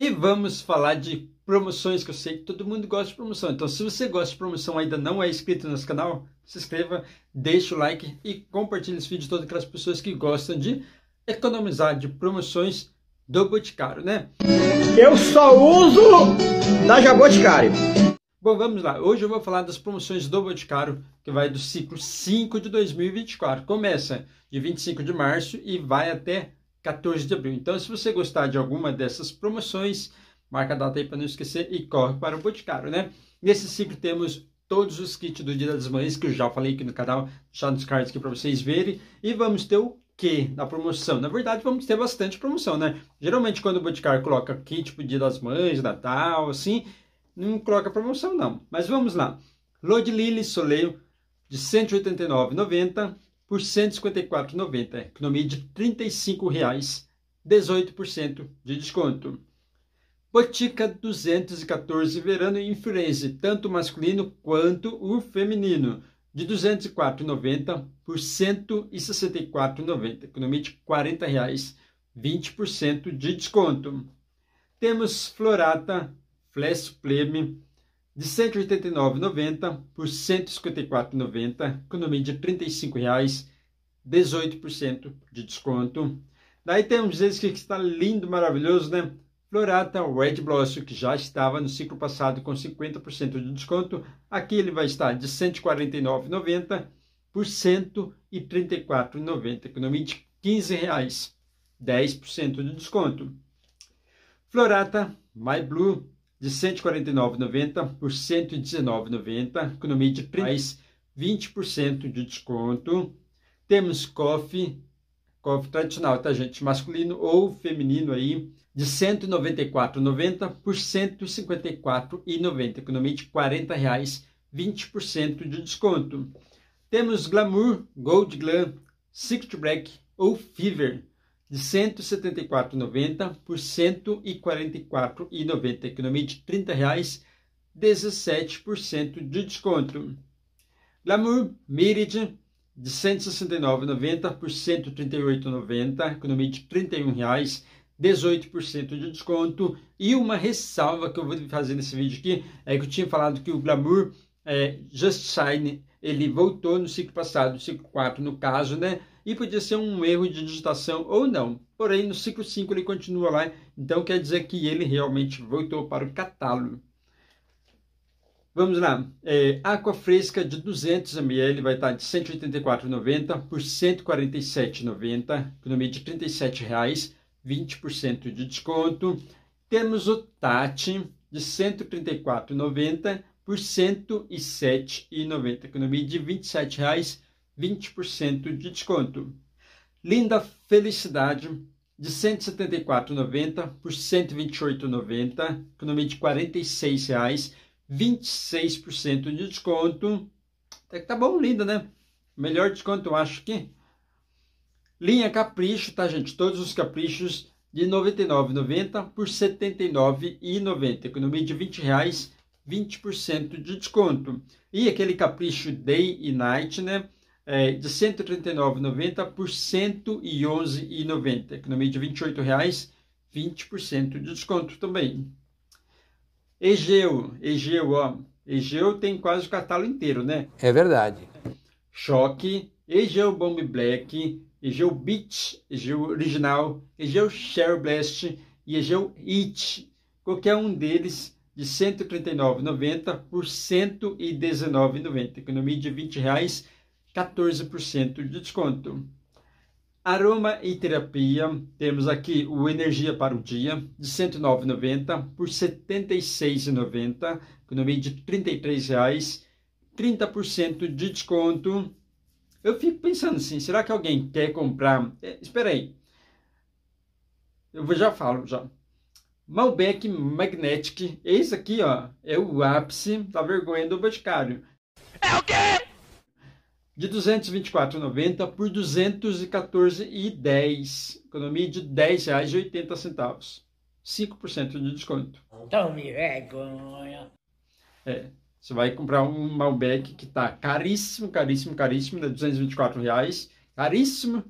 E vamos falar de promoções, que eu sei que todo mundo gosta de promoção. Então, se você gosta de promoção e ainda não é inscrito no nosso canal, se inscreva, deixe o like e compartilhe esse vídeo com todas aquelas pessoas que gostam de economizar de promoções do Boticário, né? Eu só uso da Jaboticário. Bom, vamos lá. Hoje eu vou falar das promoções do Boticário, que vai do ciclo 5 de 2024. Começa de 25 de março e vai até 14 de abril. Então, se você gostar de alguma dessas promoções, marca a data aí para não esquecer e corre para o Boticário, né? Nesse ciclo temos todos os kits do Dia das Mães que eu já falei aqui no canal, já nos cards aqui para vocês verem. E vamos ter o que na promoção? Na verdade, vamos ter bastante promoção, né? Geralmente, quando o Boticário coloca kit tipo Dia das Mães, Natal, assim, não coloca promoção, não. Mas vamos lá. Lô Lily Soleil de R$ 189,90 por R$ 154,90, economia de R$ 35,00, 18% de desconto. Botica 214 Verano em Firenze, tanto masculino quanto o feminino, de R$ 204,90 por 164,90, economia de R$ 40,00, 20% de desconto. Temos Florata, Flash Pleme, de R$ 189,90 por R$ 154,90, economia de R$ 35,18% de desconto. Daí temos esse que está lindo, maravilhoso, né? Florata Red Blossom, que já estava no ciclo passado com 50% de desconto. Aqui ele vai estar de R$ 149,90 por R$ 134,90, economia de R$ 15,10% de desconto. Florata My Blue de 149,90 por 119,90, economia de mais 20% de desconto. Temos coffee, coffee tradicional, tá gente, masculino ou feminino aí, de 194,90 por 154,90, economia de 40 reais, 20% de desconto. Temos Glamour, Gold Glam, Secret Black ou Fever, de 174,90 por 144,90, economia de R$ 30,00, 17% de desconto. Glamour Mirid de 169,90 por 138,90, economia de R$ 31,00, 18% de desconto. E uma ressalva que eu vou fazer nesse vídeo aqui é que eu tinha falado que o Glamour é, Just Shine ele voltou no ciclo passado, ciclo 4 no caso, né? e podia ser um erro de digitação ou não. Porém, no ciclo 5 ele continua lá, então quer dizer que ele realmente voltou para o catálogo. Vamos lá, é, água fresca de 200 ml vai estar de 184,90 por 147,90, economia de R$ 37,00, 20% de desconto. Temos o Tati de 134,90 por 107,90, economia de R$ 27,00, 20% de desconto. Linda Felicidade de R$ 174,90 por R$ 128,90, economia de R$ 46,00, 26% de desconto. Até que tá bom, linda, né? Melhor desconto, eu acho que. Linha Capricho, tá, gente? Todos os caprichos de R$ 99,90 por R$ 79,90, economia de R$ 20,00, 20% de desconto. E aquele capricho day e night, né? é, de 139,90 por 111,90. Economia de R$ 28,20% de desconto também. Egeu, Egeu, ó. Egeu tem quase o catálogo inteiro, né? É verdade. Choque, Egeu Bomb Black, Egeu Beach, Egeu Original, Egeu Share Blast e Egeu It. Qualquer um deles de 139,90 por 119,90. Economia de R$ reais 14% de desconto. Aroma e terapia, temos aqui o Energia para o Dia, de R$ 109,90 por R$ 76,90, economia de R$ 33,00, 30% de desconto. Eu fico pensando assim, será que alguém quer comprar? É, espera aí, eu já falo já. Malbec Magnetic, esse aqui ó, é o ápice da vergonha do Boticário. É o quê? de 224,90 por 214,10, economia de R$ 10,80, 5% de desconto. Tome vergonha. É, você vai comprar um Malbec que está caríssimo, caríssimo, caríssimo, né? 224 reais, caríssimo,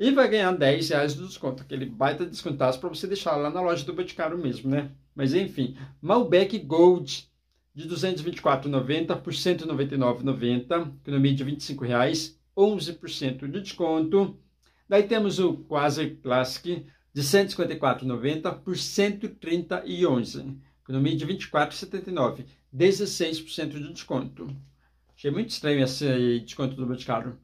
e vai ganhar 10 reais do desconto, aquele baita descontado para você deixar lá na loja do Boticário mesmo, né? Mas enfim, Malbec Gold de 224,90 por 199,90, que no mínimo de R$ 25,00, 11% de desconto. Daí temos o quasi Classic de 154,90 por 130,11, mínimo de 24,79, 16% de desconto. Achei muito estranho esse desconto do Boticário.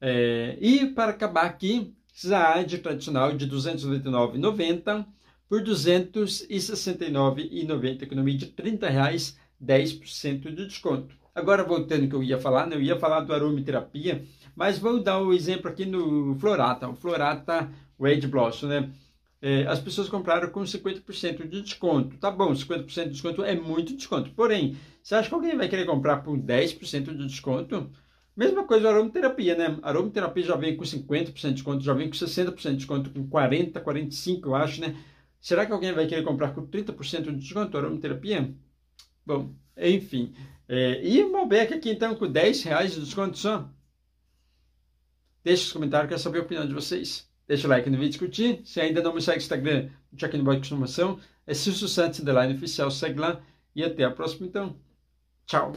É, e para acabar aqui, Zaad tradicional de 299,90 por 269,90, economia de 30 reais, 10% de desconto. Agora, voltando que eu ia falar, né? eu ia falar do aromaterapia, mas vou dar um exemplo aqui no Florata, o Florata Red Blossom, né? É, as pessoas compraram com 50% de desconto. Tá bom, 50% de desconto é muito desconto. Porém, você acha que alguém vai querer comprar por 10% de desconto? Mesma coisa a aromaterapia, né? aromaterapia já vem com 50% de desconto, já vem com 60% de desconto, com 40%, 45%, eu acho, né? Será que alguém vai querer comprar com 30% de desconto a aromaterapia? Bom, enfim. É, e Malbec aqui então com 10 reais de desconto só. Deixe os comentários, quero saber a opinião de vocês. Deixa o like no vídeo, curtir. Se ainda não me segue no Instagram, deixa no box de informação É Silvio Santos, The Line Oficial, segue lá. E até a próxima então. Tchau.